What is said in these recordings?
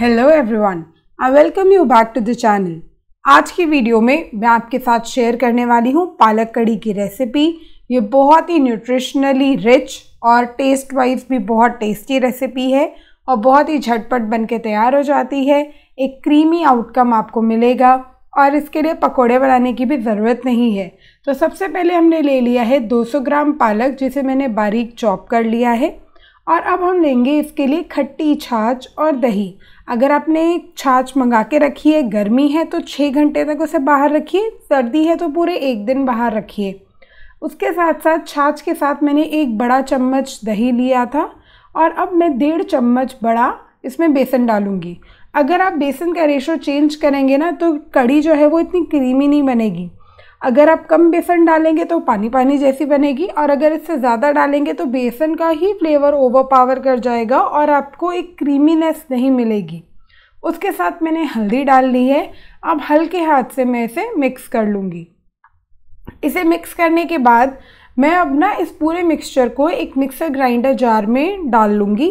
hello everyone I welcome you back to the channel आज की video में मैं आपके साथ शेयर करने वाली हूँ पालक कड़ी की रेसिपी ये बहुत ही न्यूट्रिशनली रिच और टेस्ट वाइज भी बहुत टेस्टी रेसिपी है और बहुत ही झटपट बन के तैयार हो जाती है एक क्रीमी आउटकम आपको मिलेगा और इसके लिए पकोड़े बनाने की भी ज़रूरत नहीं है तो सबसे पहले हमने ले लिया है 200 ग्राम पालक जिसे मैंने बारीक चॉप कर लिया है और अब हम लेंगे इसके लिए खट्टी छाछ और दही अगर आपने छाछ मंगा के रखी है गर्मी है तो छः घंटे तक उसे बाहर रखिए सर्दी है तो पूरे एक दिन बाहर रखिए उसके साथ साथ छाछ के साथ मैंने एक बड़ा चम्मच दही लिया था और अब मैं डेढ़ चम्मच बड़ा इसमें बेसन डालूँगी अगर आप बेसन का रेशो चेंज करेंगे ना तो कड़ी जो है वो इतनी क्रीमी नहीं बनेगी अगर आप कम बेसन डालेंगे तो पानी पानी जैसी बनेगी और अगर इससे ज़्यादा डालेंगे तो बेसन का ही फ्लेवर ओवर पावर कर जाएगा और आपको एक क्रीमीनेस नहीं मिलेगी उसके साथ मैंने हल्दी डाल ली है अब हल्के हाथ से मैं इसे मिक्स कर लूँगी इसे मिक्स करने के बाद मैं अब ना इस पूरे मिक्सचर को एक मिक्सर ग्राइंडर जार में डाल लूँगी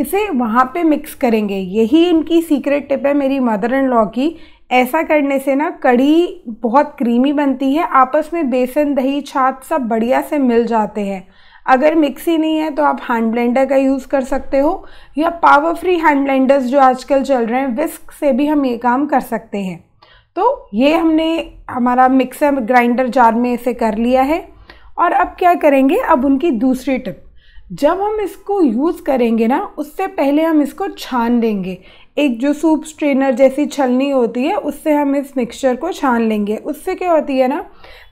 इसे वहाँ पे मिक्स करेंगे यही इनकी सीक्रेट टिप है मेरी मदर इन लॉ की ऐसा करने से ना कड़ी बहुत क्रीमी बनती है आपस में बेसन दही छाछ सब बढ़िया से मिल जाते हैं अगर मिक्सी नहीं है तो आप हैंड ब्लेंडर का यूज़ कर सकते हो या पावर फ्री हैंड ब्लेंडर्स जो आजकल चल रहे हैं विस्क से भी हम ये काम कर सकते हैं तो ये हमने हमारा मिक्सर ग्राइंडर जार में इसे कर लिया है और अब क्या करेंगे अब उनकी दूसरी टिप जब हम इसको यूज़ करेंगे ना उससे पहले हम इसको छान लेंगे एक जो सूप स्ट्रेनर जैसी छलनी होती है उससे हम इस मिक्सचर को छान लेंगे उससे क्या होती है ना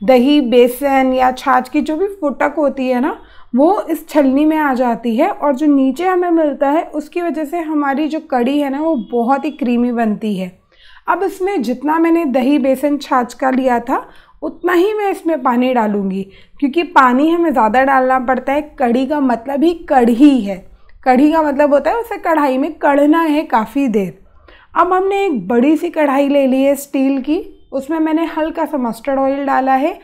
दही बेसन या छाछ की जो भी फुटक होती है ना वो इस छलनी में आ जाती है और जो नीचे हमें मिलता है उसकी वजह से हमारी जो कड़ी है ना वो बहुत ही क्रीमी बनती है अब इसमें जितना मैंने दही बेसन छाछ का लिया था उतना ही मैं इसमें पानी डालूँगी क्योंकि पानी हमें ज़्यादा डालना पड़ता है कड़ी का मतलब ही कढ़ी है कढ़ी का मतलब होता है उसे कढ़ाई में कढ़ना है काफ़ी देर अब हमने एक बड़ी सी कढ़ाई ले ली है स्टील की उसमें मैंने हल्का सा मस्टर्ड ऑयल डाला है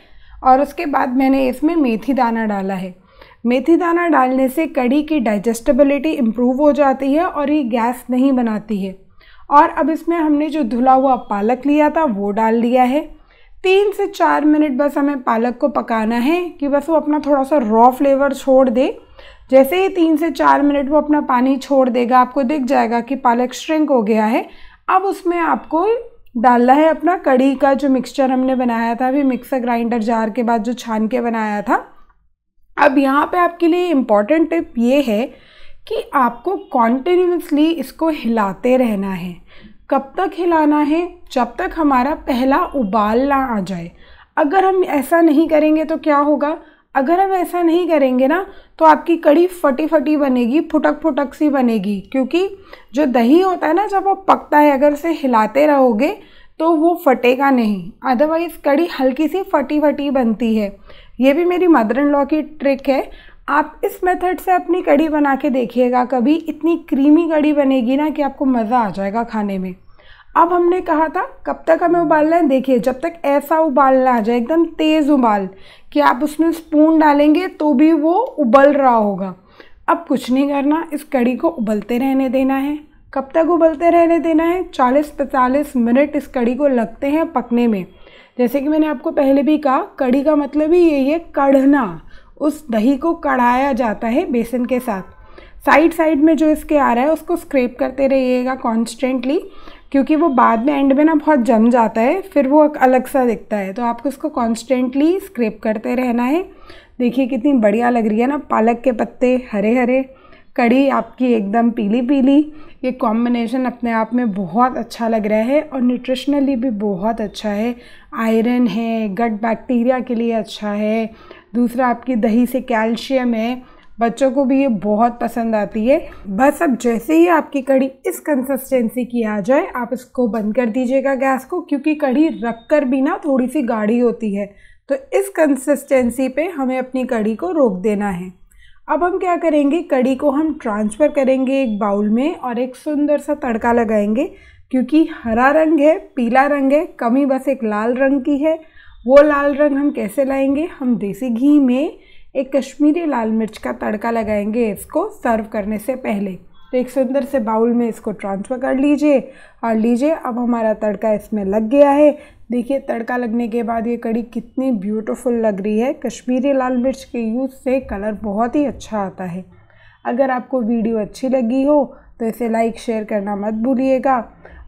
और उसके बाद मैंने इसमें मेथी दाना डाला है मेथी दाना डालने से कड़ी की डाइजेस्टेबिलिटी इम्प्रूव हो जाती है और ये गैस नहीं बनाती है और अब इसमें हमने जो धुला हुआ पालक लिया था वो डाल दिया है तीन से चार मिनट बस हमें पालक को पकाना है कि बस वो अपना थोड़ा सा रॉ फ्लेवर छोड़ दे जैसे ही तीन से चार मिनट वो अपना पानी छोड़ देगा आपको दिख जाएगा कि पालक श्रिंक हो गया है अब उसमें आपको डालना है अपना कड़ी का जो मिक्सचर हमने बनाया था अभी मिक्सर ग्राइंडर जार के बाद जो छान के बनाया था अब यहाँ पे आपके लिए इम्पॉर्टेंट टिप ये है कि आपको कॉन्टिन्यूसली इसको हिलाते रहना है कब तक हिलाना है जब तक हमारा पहला उबाल ना आ जाए अगर हम ऐसा नहीं करेंगे तो क्या होगा अगर हम ऐसा नहीं करेंगे ना तो आपकी कड़ी फटी फटी बनेगी फुटक फुटक सी बनेगी क्योंकि जो दही होता है ना जब वो पकता है अगर उसे हिलाते रहोगे तो वो फटेगा नहीं अदरवाइज़ कड़ी हल्की सी फटी फटी बनती है ये भी मेरी मदर इन लॉ की ट्रिक है आप इस मेथड से अपनी कड़ी बना के देखिएगा कभी इतनी क्रीमी कड़ी बनेगी ना कि आपको मज़ा आ जाएगा खाने में अब हमने कहा था कब तक हमें उबालना है देखिए जब तक ऐसा उबालना आ जाए एकदम तेज़ उबाल कि आप उसमें स्पून डालेंगे तो भी वो उबल रहा होगा अब कुछ नहीं करना इस कड़ी को उबलते रहने देना है कब तक उबलते रहने देना है 40-45 मिनट इस कड़ी को लगते हैं पकने में जैसे कि मैंने आपको पहले भी कहा कड़ी का मतलब ही यही है कढ़ना उस दही को कढ़ाया जाता है बेसन के साथ साइड साइड में जो इसके आ रहा है उसको स्क्रेप करते रहिएगा कॉन्स्टेंटली क्योंकि वो बाद में एंड में ना बहुत जम जाता है फिर वो अलग सा दिखता है तो आपको इसको कॉन्स्टेंटली स्क्रेप करते रहना है देखिए कितनी बढ़िया लग रही है ना पालक के पत्ते हरे हरे कड़ी आपकी एकदम पीली पीली ये कॉम्बिनेशन अपने आप में बहुत अच्छा लग रहा है और न्यूट्रिशनली भी बहुत अच्छा है आयरन है गट बैक्टीरिया के लिए अच्छा है दूसरा आपकी दही से कैल्शियम है बच्चों को भी ये बहुत पसंद आती है बस अब जैसे ही आपकी कढ़ी इस कंसिस्टेंसी की आ जाए आप इसको बंद कर दीजिएगा गैस को क्योंकि कढ़ी रख कर भी ना थोड़ी सी गाढ़ी होती है तो इस कंसिस्टेंसी पे हमें अपनी कढ़ी को रोक देना है अब हम क्या करेंगे कड़ी को हम ट्रांसफ़र करेंगे एक बाउल में और एक सुंदर सा तड़का लगाएंगे क्योंकि हरा रंग है पीला रंग है कमी बस एक लाल रंग की है वो लाल रंग हम कैसे लाएंगे हम देसी घी में एक कश्मीरी लाल मिर्च का तड़का लगाएंगे इसको सर्व करने से पहले तो एक सुंदर से बाउल में इसको ट्रांसफ़र कर लीजिए और लीजिए अब हमारा तड़का इसमें लग गया है देखिए तड़का लगने के बाद ये कड़ी कितनी ब्यूटीफुल लग रही है कश्मीरी लाल मिर्च के यूज़ से कलर बहुत ही अच्छा आता है अगर आपको वीडियो अच्छी लगी हो तो इसे लाइक शेयर करना मत भूलिएगा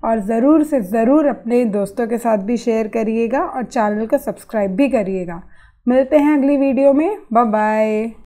और ज़रूर से ज़रूर अपने दोस्तों के साथ भी शेयर करिएगा और चैनल को सब्सक्राइब भी करिएगा मिलते हैं अगली वीडियो में बाय